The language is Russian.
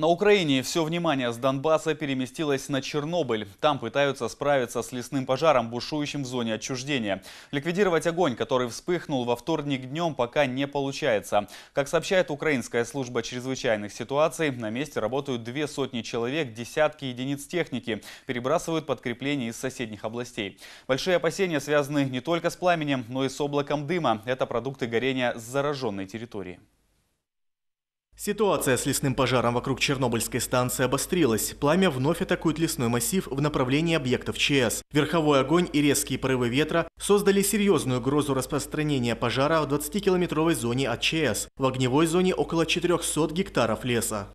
На Украине все внимание с Донбасса переместилось на Чернобыль. Там пытаются справиться с лесным пожаром, бушующим в зоне отчуждения. Ликвидировать огонь, который вспыхнул во вторник днем, пока не получается. Как сообщает Украинская служба чрезвычайных ситуаций, на месте работают две сотни человек, десятки единиц техники. Перебрасывают подкрепления из соседних областей. Большие опасения связаны не только с пламенем, но и с облаком дыма. Это продукты горения с зараженной территории. Ситуация с лесным пожаром вокруг Чернобыльской станции обострилась. Пламя вновь атакует лесной массив в направлении объектов ЧС. Верховой огонь и резкие порывы ветра создали серьезную угрозу распространения пожара в 20-километровой зоне от ЧС, в огневой зоне около 400 гектаров леса.